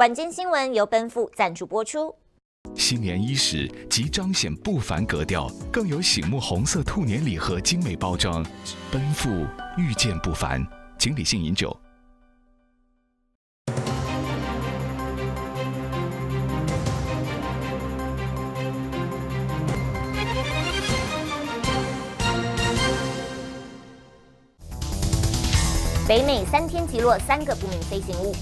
晚间新闻由奔赴赞助播出。新年伊始，即彰显不凡格调，更有醒目红色兔年礼盒精美包装，奔赴遇见不凡，请理性饮酒。北美三天即落三个不明飞行物。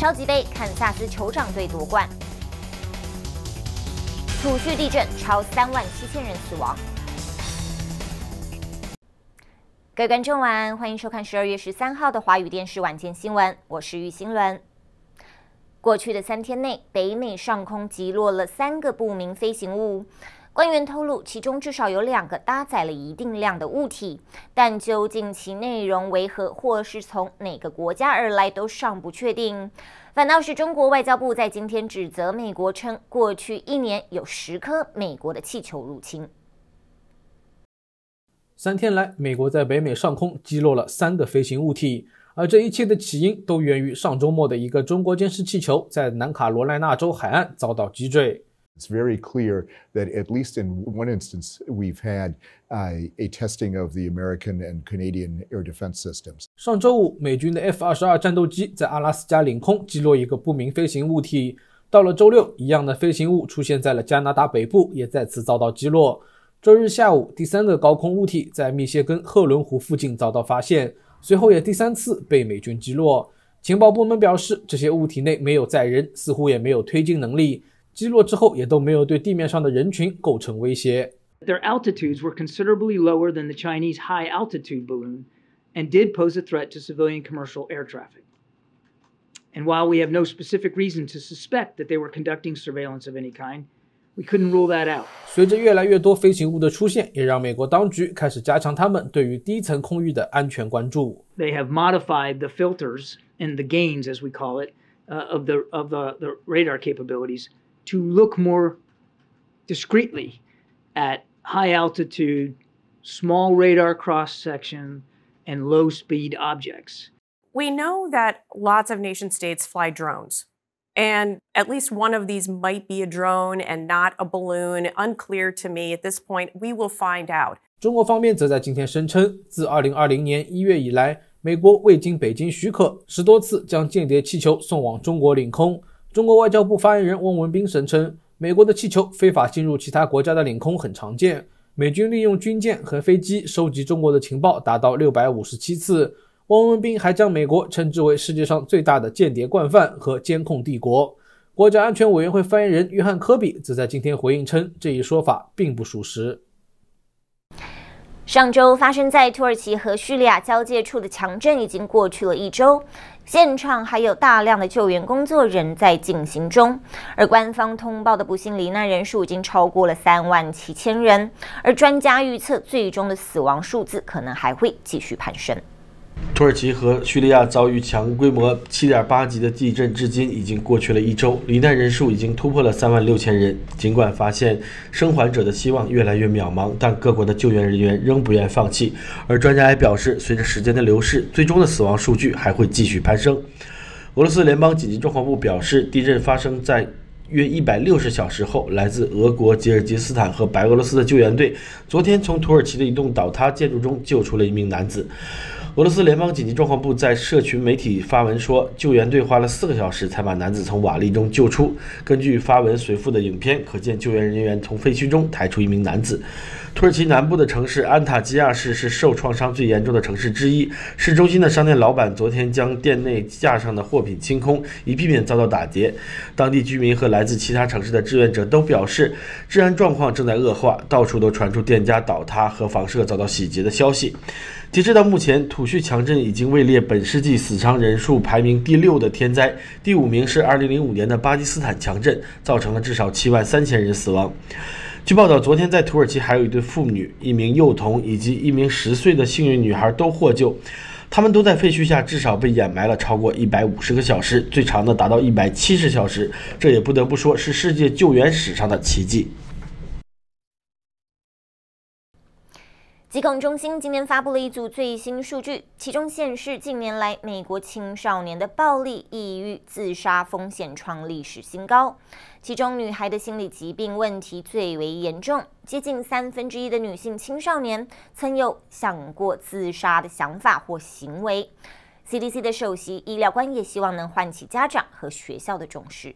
超级杯，堪萨斯酋长队夺冠。储蓄地震，超三万七千人死亡。各位观众晚安，欢迎收看十二月十三号的华语电视晚间新闻，我是玉新伦。过去的三天内，北美上空击落了三个不明飞行物。官员透露，其中至少有两个搭载了一定量的物体，但究竟其内容为何，或是从哪个国家而来，都尚不确定。反倒是中国外交部在今天指责美国称，过去一年有十颗美国的气球入侵。三天来，美国在北美上空击落了三个飞行物体，而这一切的起因都源于上周末的一个中国监视气球在南卡罗来纳州海岸遭到击坠。It's very clear that at least in one instance we've had a testing of the American and Canadian air defense systems。上周五，美军的 F-22 战斗机在阿拉斯加领空击落一个不明飞行物体。到了周六，一样的飞行物出现在了加拿大北部，也再次遭到击落。周日下午，第三个高空物体在密歇根赫伦湖附近遭到发现，随后也第三次被美军击落。情报部门表示，这些物体内没有载人，似乎也没有推进能力。击落之后也都没有对地面上的人群构成威胁。Their altitudes were considerably lower than the Chinese high altitude balloon and did pose a threat to civilian commercial air traffic. And while we have no specific reason to suspect that they were conducting surveillance of any kind, we couldn't rule that out. 随着越来越多飞行物的出现，也让美国当局开始加强他们对于低层空域的安全关注。They have modified the filters and the gains, as we call it, uh, of the of the, the radar capabilities to look more discreetly at high altitude, small radar cross section, and low speed objects. We know that lots of nation states fly drones. And at least one of these might be a drone and not a balloon. Unclear to me at this point. We will find out. 中国方面则在今天声称，自2020年1月以来，美国未经北京许可，十多次将间谍气球送往中国领空。中国外交部发言人汪文斌声称，美国的气球非法进入其他国家的领空很常见。美军利用军舰和飞机收集中国的情报达到六百五十七次。汪文斌还将美国称之为世界上最大的间谍惯犯和监控帝国。国家安全委员会发言人约翰·科比则在今天回应称，这一说法并不属实。上周发生在土耳其和叙利亚交界处的强震已经过去了一周。现场还有大量的救援工作仍在进行中，而官方通报的不幸罹难人数已经超过了三万七千人，而专家预测最终的死亡数字可能还会继续攀升。土耳其和叙利亚遭遇强规模7.8级的地震，至今已经过去了一周，罹难人数已经突破了3万6千人。尽管发现生还者的希望越来越渺茫，但各国的救援人员仍不愿放弃。而专家也表示，随着时间的流逝，最终的死亡数据还会继续攀升。俄罗斯联邦紧急状况部表示，地震发生在约160小时后，来自俄国、吉尔吉斯坦和白俄罗斯的救援队昨天从土耳其的一栋倒塌建筑中救出了一名男子。俄罗斯联邦紧急状况部在社群媒体发文说，救援队花了四个小时才把男子从瓦砾中救出。根据发文随附的影片，可见救援人员从废墟中抬出一名男子。土耳其南部的城市安塔基亚市是受创伤最严重的城市之一。市中心的商店老板昨天将店内架上的货品清空，以避免遭到打劫。当地居民和来自其他城市的志愿者都表示，治安状况正在恶化，到处都传出店家倒塌和房舍遭到洗劫的消息。截止到目前，土叙强震已经位列本世纪死伤人数排名第六的天灾。第五名是2005年的巴基斯坦强震，造成了至少7万3千人死亡。据报道，昨天在土耳其还有一对妇女、一名幼童以及一名十岁的幸运女孩都获救。他们都在废墟下至少被掩埋了超过一百五十个小时，最长的达到一百七十小时。这也不得不说是世界救援史上的奇迹。疾控中心今天发布了一组最新数据，其中显示近年来美国青少年的暴力、抑郁、自杀风险创历史新高。其中，女孩的心理疾病问题最为严重，接近三分之一的女性青少年曾有想过自杀的想法或行为。CDC 的首席医疗官也希望能唤起家长和学校的重视。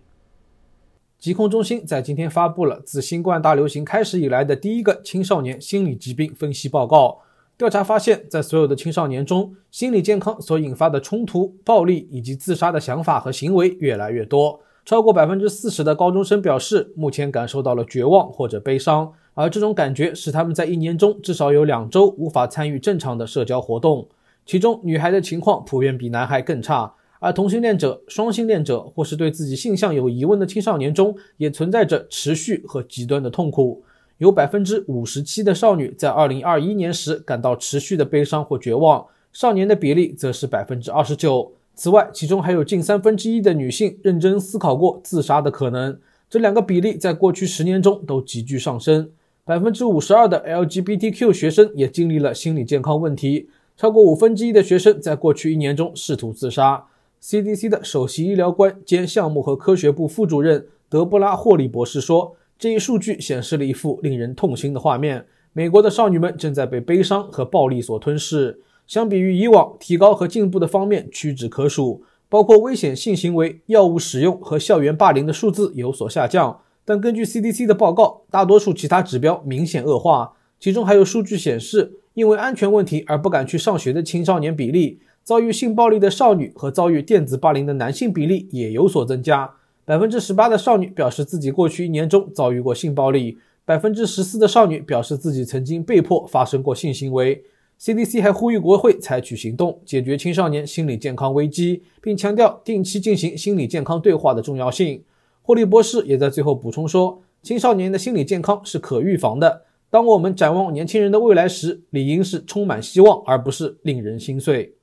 疾控中心在今天发布了自新冠大流行开始以来的第一个青少年心理疾病分析报告。调查发现，在所有的青少年中，心理健康所引发的冲突、暴力以及自杀的想法和行为越来越多。超过百分之四十的高中生表示，目前感受到了绝望或者悲伤，而这种感觉使他们在一年中至少有两周无法参与正常的社交活动。其中，女孩的情况普遍比男孩更差，而同性恋者、双性恋者或是对自己性向有疑问的青少年中，也存在着持续和极端的痛苦。有百分之五十七的少女在二零二一年时感到持续的悲伤或绝望，少年的比例则是百分之二十九。此外，其中还有近三分之一的女性认真思考过自杀的可能。这两个比例在过去十年中都急剧上升。百分之五十二的 LGBTQ 学生也经历了心理健康问题。超过五分之一的学生在过去一年中试图自杀。CDC 的首席医疗官兼项目和科学部副主任德布拉·霍利博士说：“这一数据显示了一幅令人痛心的画面。美国的少女们正在被悲伤和暴力所吞噬。”相比于以往，提高和进步的方面屈指可数，包括危险性行为、药物使用和校园霸凌的数字有所下降。但根据 CDC 的报告，大多数其他指标明显恶化，其中还有数据显示，因为安全问题而不敢去上学的青少年比例，遭遇性暴力的少女和遭遇电子霸凌的男性比例也有所增加。百分之十八的少女表示自己过去一年中遭遇过性暴力，百分之十四的少女表示自己曾经被迫发生过性行为。CDC 还呼吁国会采取行动，解决青少年心理健康危机，并强调定期进行心理健康对话的重要性。霍利博士也在最后补充说，青少年的心理健康是可预防的。当我们展望年轻人的未来时，理应是充满希望，而不是令人心碎。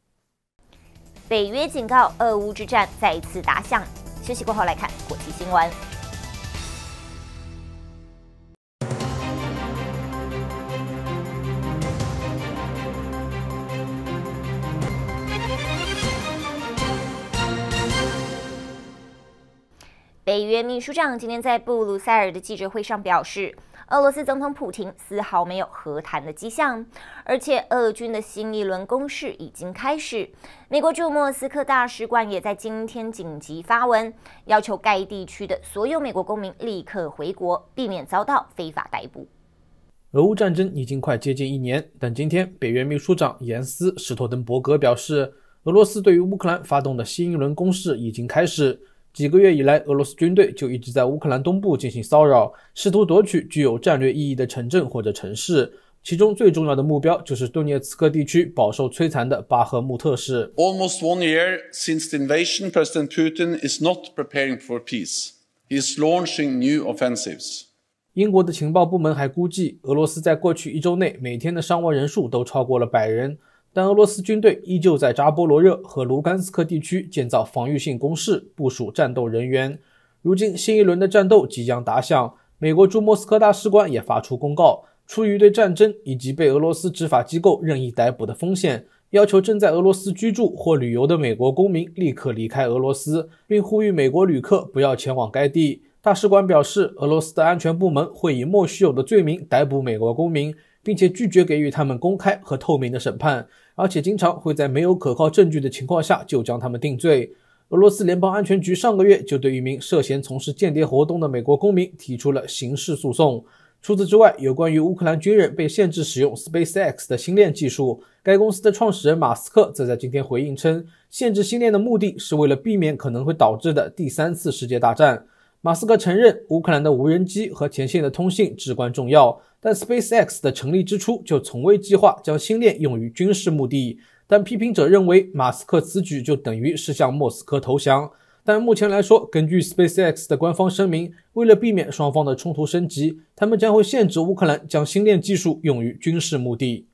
北约警告，俄乌之战再一次打响。休息过后来看国际新闻。北约秘书长今天在布鲁塞尔的记者会上表示，俄罗斯总统普京丝毫没有和谈的迹象，而且俄军的新一轮攻势已经开始。美国驻莫斯科大使馆也在今天紧急发文，要求该地区的所有美国公民立刻回国，避免遭到非法逮捕。俄乌战争已经快接近一年，但今天北约秘书长严斯·斯托登伯格表示，俄罗斯对于乌克兰发动的新一轮攻势已经开始。几个月以来，俄罗斯军队就一直在乌克兰东部进行骚扰，试图夺取具有战略意义的城镇或者城市。其中最重要的目标就是顿涅茨克地区饱受摧残的巴赫穆特市。Almost one year since the invasion, President Putin is not preparing for peace. He is launching new offensives. 英国的情报部门还估计，俄罗斯在过去一周内每天的伤亡人数都超过了百人。但俄罗斯军队依旧在扎波罗热和卢甘斯克地区建造防御性工事，部署战斗人员。如今新一轮的战斗即将打响。美国驻莫斯科大使馆也发出公告，出于对战争以及被俄罗斯执法机构任意逮捕的风险，要求正在俄罗斯居住或旅游的美国公民立刻离开俄罗斯，并呼吁美国旅客不要前往该地。大使馆表示，俄罗斯的安全部门会以莫须有的罪名逮捕美国公民，并且拒绝给予他们公开和透明的审判。而且经常会在没有可靠证据的情况下就将他们定罪。俄罗斯联邦安全局上个月就对一名涉嫌从事间谍活动的美国公民提出了刑事诉讼。除此之外，有关于乌克兰军人被限制使用 SpaceX 的新链技术，该公司的创始人马斯克则在今天回应称，限制新链的目的是为了避免可能会导致的第三次世界大战。马斯克承认，乌克兰的无人机和前线的通信至关重要。但 SpaceX 的成立之初就从未计划将星链用于军事目的。但批评者认为，马斯克此举就等于是向莫斯科投降。但目前来说，根据 SpaceX 的官方声明，为了避免双方的冲突升级，他们将会限制乌克兰将星链技术用于军事目的。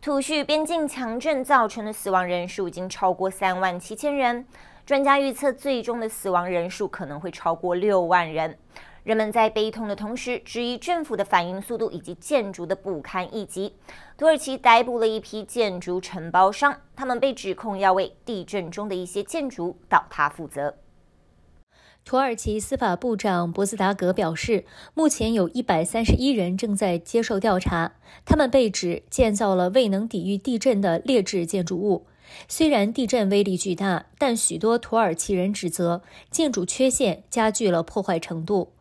土叙边境强震造成的死亡人数已经超过三万七千人。专家预测，最终的死亡人数可能会超过六万人。人们在悲痛的同时，质疑政府的反应速度以及建筑的不堪一击。土耳其逮捕了一批建筑承包商，他们被指控要为地震中的一些建筑倒塌负责。土耳其司法部长博斯达格表示，目前有一百三十一人正在接受调查，他们被指建造了未能抵御地震的劣质建筑物。虽然地震威力巨大，但许多土耳其人指责建筑缺陷加剧了破坏程度。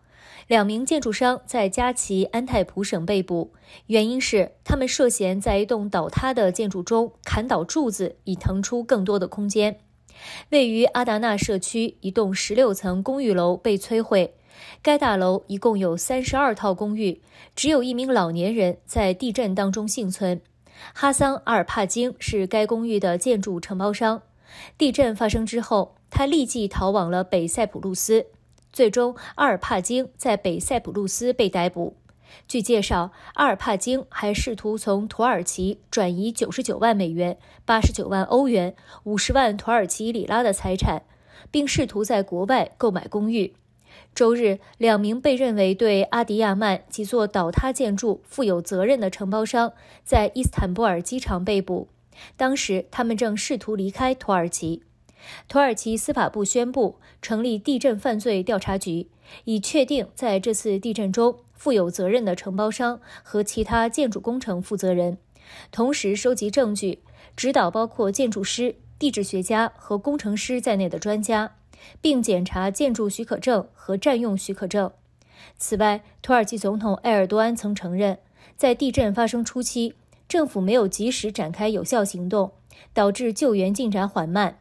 两名建筑商在加齐安泰普省被捕，原因是他们涉嫌在一栋倒塌的建筑中砍倒柱子，以腾出更多的空间。位于阿达纳社区一栋十六层公寓楼被摧毁，该大楼一共有三十二套公寓，只有一名老年人在地震当中幸存。哈桑·阿尔帕金是该公寓的建筑承包商。地震发生之后，他立即逃往了北塞浦路斯。最终，阿尔帕金在北塞浦路斯被逮捕。据介绍，阿尔帕金还试图从土耳其转移九十九万美元、八十九万欧元、五十万土耳其里拉的财产，并试图在国外购买公寓。周日，两名被认为对阿迪亚曼几座倒塌建筑负有责任的承包商在伊斯坦布尔机场被捕。当时，他们正试图离开土耳其。土耳其司法部宣布成立地震犯罪调查局，以确定在这次地震中负有责任的承包商和其他建筑工程负责人，同时收集证据，指导包括建筑师、地质学家和工程师在内的专家。并检查建筑许可证和占用许可证。此外，土耳其总统埃尔多安曾承认，在地震发生初期，政府没有及时展开有效行动，导致救援进展缓慢。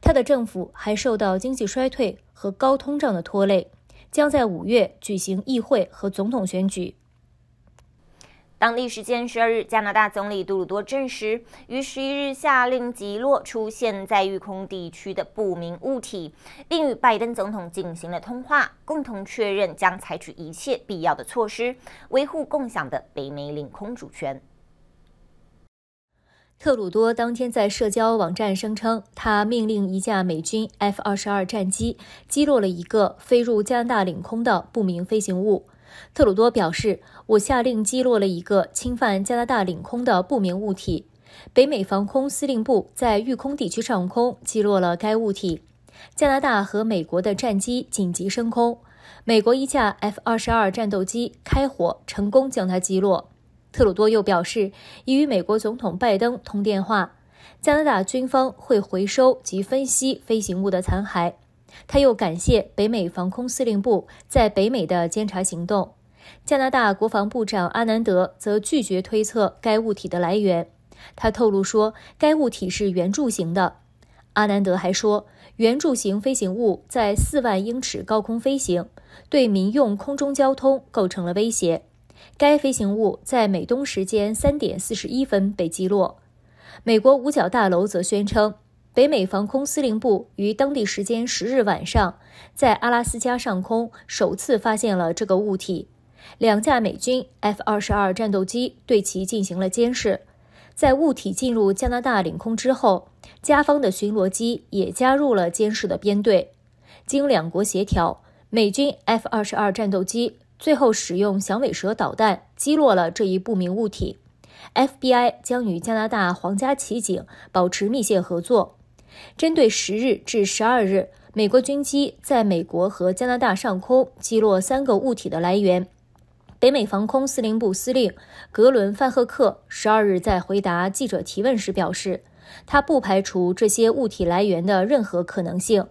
他的政府还受到经济衰退和高通胀的拖累，将在五月举行议会和总统选举。当地时间十二日，加拿大总理杜鲁多证实，于十一日下令击落出现在域空地区的不明物体，并与拜登总统进行了通话，共同确认将采取一切必要的措施，维护共享的北美领空主权。特鲁多当天在社交网站声称，他命令一架美军 F 二十二战机击落了一个飞入加拿大领空的不明飞行物。特鲁多表示：“我下令击落了一个侵犯加拿大领空的不明物体。北美防空司令部在御空地区上空击落了该物体。加拿大和美国的战机紧急升空，美国一架 F-22 战斗机开火，成功将它击落。”特鲁多又表示，已与美国总统拜登通电话。加拿大军方会回收及分析飞行物的残骸。他又感谢北美防空司令部在北美的监察行动。加拿大国防部长阿南德则拒绝推测该物体的来源。他透露说，该物体是圆柱形的。阿南德还说，圆柱形飞行物在四万英尺高空飞行，对民用空中交通构成了威胁。该飞行物在美东时间三点四十一分被击落。美国五角大楼则宣称。北美防空司令部于当地时间十日晚上，在阿拉斯加上空首次发现了这个物体。两架美军 F-22 战斗机对其进行了监视。在物体进入加拿大领空之后，加方的巡逻机也加入了监视的编队。经两国协调，美军 F-22 战斗机最后使用响尾蛇导弹击落了这一不明物体。FBI 将与加拿大皇家骑警保持密切合作。针对十日至十二日，美国军机在美国和加拿大上空击落三个物体的来源，北美防空司令部司令格伦·范赫克十二日在回答记者提问时表示，他不排除这些物体来源的任何可能性，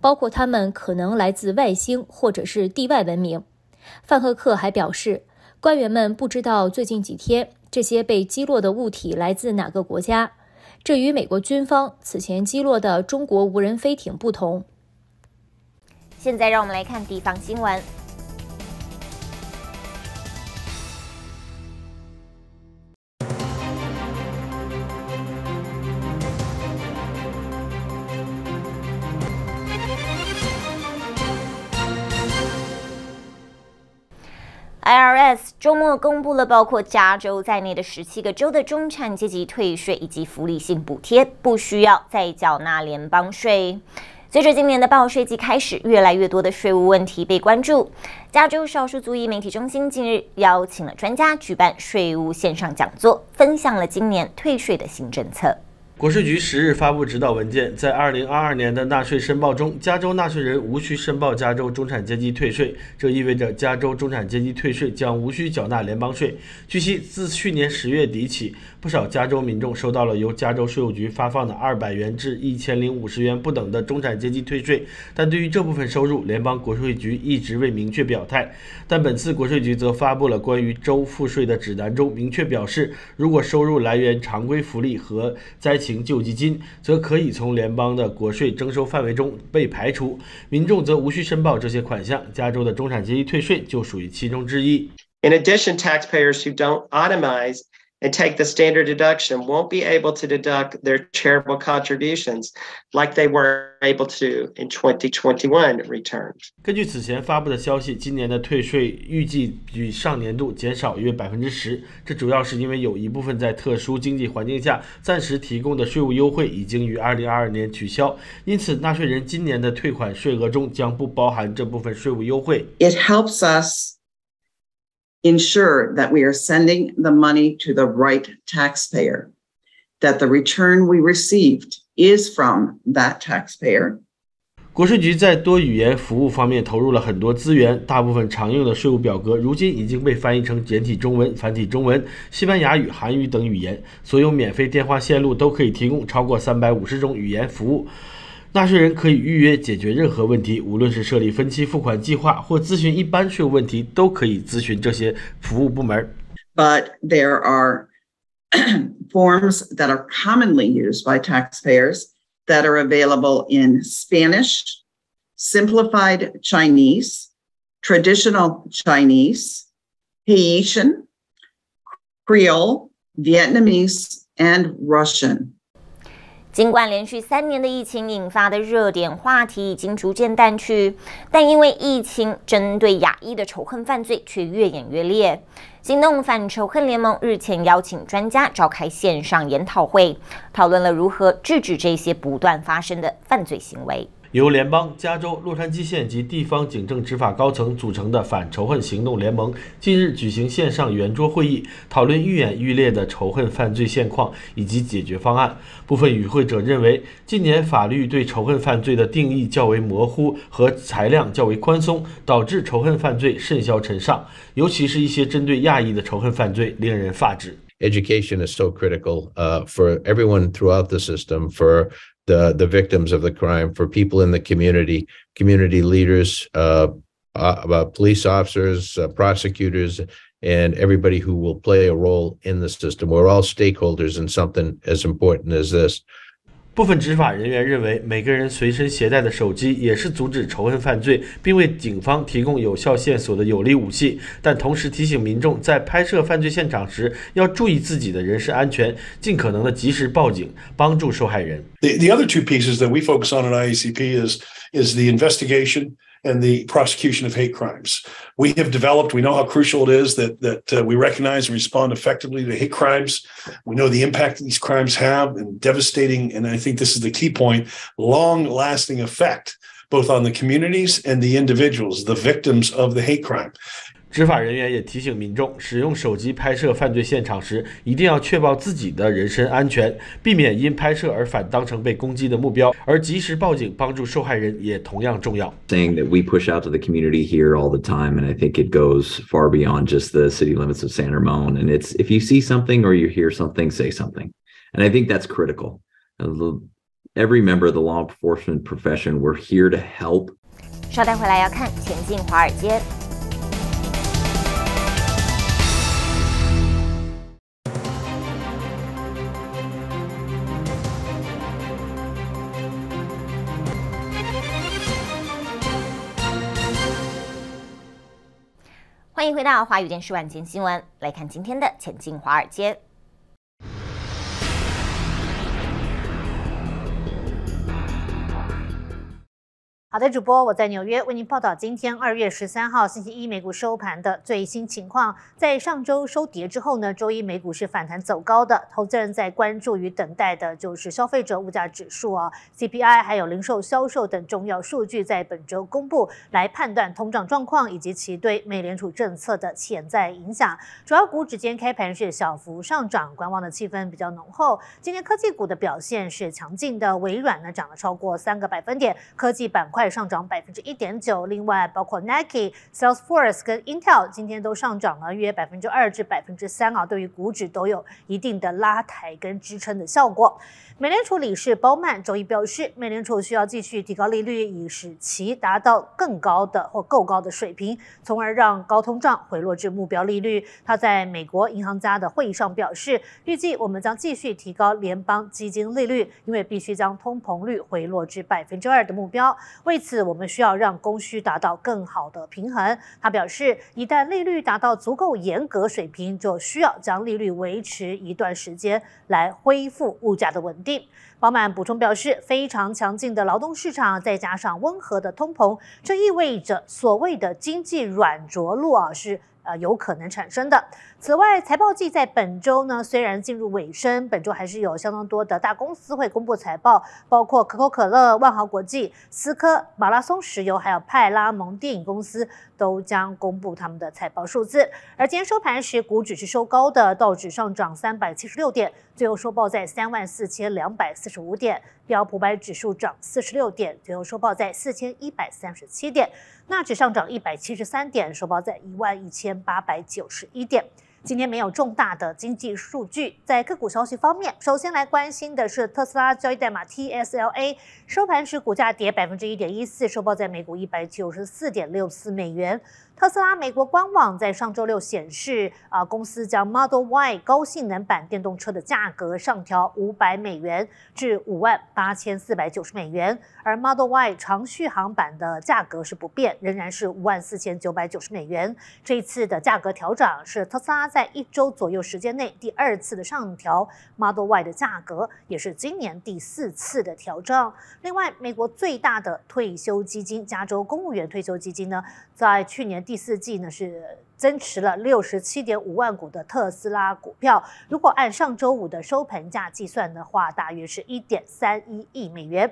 包括他们可能来自外星或者是地外文明。范赫克还表示，官员们不知道最近几天这些被击落的物体来自哪个国家。这与美国军方此前击落的中国无人飞艇不同。现在，让我们来看地方新闻。IRS 周末公布了包括加州在内的十七个州的中产阶级退税以及福利性补贴，不需要再缴纳联邦税。随着今年的报税季开始，越来越多的税务问题被关注。加州少数族裔媒体中心近日邀请了专家举办税务线上讲座，分享了今年退税的新政策。国税局十日发布指导文件，在二零二二年的纳税申报中，加州纳税人无需申报加州中产阶级退税，这意味着加州中产阶级退税将无需缴纳联邦税。据悉，自去年十月底起，不少加州民众收到了由加州税务局发放的二百元至一千零五十元不等的中产阶级退税，但对于这部分收入，联邦国税局一直未明确表态。但本次国税局则发布了关于州赋税的指南中，明确表示，如果收入来源常规福利和灾。情。型救济金则可以从联邦的国税征收范围中被排除，民众则无需申报这些款项。加州的中产阶级退税就属于其中之一。In addition, taxpayers who don't itemize. and take the standard deduction won't be able to deduct their charitable contributions like they were able to in 2021 returns. 根据此前发布的消息，今年的退税预计比上年度减少约百分之十，这主要是因为有一部分在特殊经济环境下暂时提供的税务优惠已经于2022年取消，因此纳税人今年的退款税额中将不包含这部分税务优惠。It helps us ensure that we are sending the money to the right taxpayer that the return we received is from that taxpayer 国税局在多语言服务方面投入了很多资源大部分常用的税务表格如今已经被翻译成简体中文繁体中文西班牙语韩语等语言所有免费电话线路都可以提供超过三百五十种语言服务纳税人可以预约解决任何问题，无论是设立分期付款计划或咨询一般税务问题，都可以咨询这些服务部门。But there are forms that are commonly used by taxpayers that are available in Spanish, simplified Chinese, traditional Chinese, Haitian, Creole, Vietnamese, and Russian. 尽管连续三年的疫情引发的热点话题已经逐渐淡去，但因为疫情针对亚裔的仇恨犯罪却越演越烈。行动反仇恨联盟日前邀请专家召开线上研讨会，讨论了如何制止这些不断发生的犯罪行为。由联邦、加州、洛杉矶县及地方警政执法高层组成的反仇恨行动联盟近日举行线上圆桌会议，讨论愈演愈烈的仇恨犯罪现况以及解决方案。部分与会者认为，近年法律对仇恨犯罪的定义较为模糊和裁量较为宽松，导致仇恨犯罪甚嚣尘上，尤其是一些针对亚裔的仇恨犯罪令人发指。Education is so critical, uh, for everyone throughout the system for the the victims of the crime, for people in the community, community leaders, uh, uh, uh police officers, uh, prosecutors, and everybody who will play a role in the system. We're all stakeholders in something as important as this. 部分执法人员认为每个人随身携带的手机也是阻止仇恨犯罪并为警方提供有效线索的有力武器但同时提醒民众在拍摄犯罪现场时要注意自己的人身安全尽可能的及时报警帮助受害人 the the other two pieces that we focus on in icp a is is the investigation and the prosecution of hate crimes. We have developed, we know how crucial it is that, that uh, we recognize and respond effectively to hate crimes. We know the impact these crimes have and devastating, and I think this is the key point, long lasting effect both on the communities and the individuals, the victims of the hate crime. 执法人员也提醒民众，使用手机拍摄犯罪现场时，一定要确保自己的人身安全，避免因拍摄而反当成被攻击的目标，而及时报警帮助受害人也同样重要。Saying that we push out to the community here all the time, and I think it goes far beyond just the city limits of San Ramon. And it's if you see something or you hear something, say something, and I think that's critical. Every member of the law enforcement profession, we're here to help. 少待回来，要看《前进华尔街》。欢迎回到华语电视晚间新闻，来看今天的《前进华尔街》。好的，主播，我在纽约为您报道今天二月十三号星期一美股收盘的最新情况。在上周收跌之后呢，周一美股是反弹走高的。投资人在关注与等待的就是消费者物价指数啊 （CPI），还有零售销售等重要数据在本周公布，来判断通胀状况以及其对美联储政策的潜在影响。主要股指间开盘是小幅上涨，观望的气氛比较浓厚。今天科技股的表现是强劲的，微软呢涨了超过三个百分点，科技板块。上涨百分之一点九，另外包括 Nike、Salesforce 跟 Intel 今天都上涨了约百分之二至百分之三啊，对于股指都有一定的拉抬跟支撑的效果。美联储理事鲍曼周一表示，美联储需要继续提高利率，以使其达到更高的或够高的水平，从而让高通胀回落至目标利率。他在美国银行家的会议上表示，预计我们将继续提高联邦基金利率，因为必须将通膨率回落至百分之二的目标。为此，我们需要让供需达到更好的平衡。他表示，一旦利率达到足够严格水平，就需要将利率维持一段时间，来恢复物价的稳定。鲍曼补充表示，非常强劲的劳动市场，再加上温和的通膨，这意味着所谓的经济软着陆啊，是呃有可能产生的。此外，财报季在本周呢，虽然进入尾声，本周还是有相当多的大公司会公布财报，包括可口可乐、万豪国际、思科、马拉松石油，还有派拉蒙电影公司都将公布他们的财报数字。而今天收盘时，股指是收高的，道指上涨三百七十六点，最后收报在三万四千两百四十五点；标普百指数涨四十六点，最后收报在四千一百三十七点；纳指上涨一百七十三点，收报在一万一千八百九十一点。今天没有重大的经济数据。在个股消息方面，首先来关心的是特斯拉，交易代码 T S L A，收盘时股价跌百分之一点一四，收报在每股一百九十四点六四美元。特斯拉美国官网在上周六显示，啊公司将 Model Y 高性能版电动车的价格上调五百美元，至五万八千四百九十美元。而 Model Y 长续航版的价格是不变，仍然是五万四千九百九十美元。这一次的价格调整是特斯拉在一周左右时间内第二次的上调 Model Y 的价格，也是今年第四次的调整。另外，美国最大的退休基金——加州公务员退休基金呢，在去年。第四季呢是增持了六十七点五万股的特斯拉股票，如果按上周五的收盘价计算的话，大约是一点三一亿美元。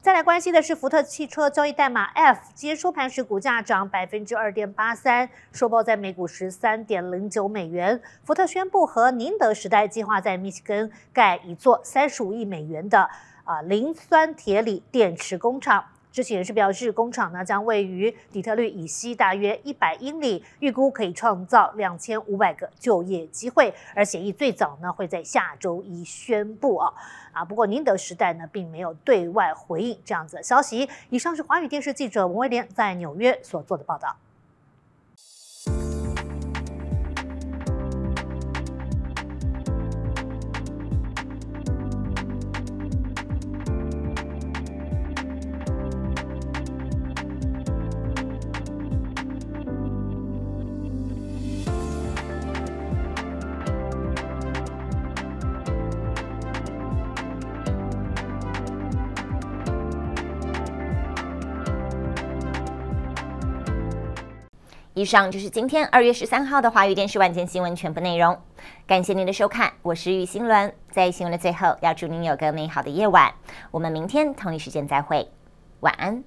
再来关心的是福特汽车，交易代码 F，今天收盘时股价涨百分之二点八三，收报在每股十三点零九美元。福特宣布和宁德时代计划在密西根盖一座三十五亿美元的啊磷酸铁锂电池工厂。知情人士表示，工厂呢将位于底特律以西大约一百英里，预估可以创造两千五百个就业机会。而协议最早呢会在下周一宣布啊啊！不过宁德时代呢并没有对外回应这样子的消息。以上是华语电视记者王威廉在纽约所做的报道。以上就是今天二月十三号的华语电视晚间新闻全部内容，感谢您的收看，我是于新伦。在新闻的最后，要祝您有个美好的夜晚，我们明天同一时间再会，晚安。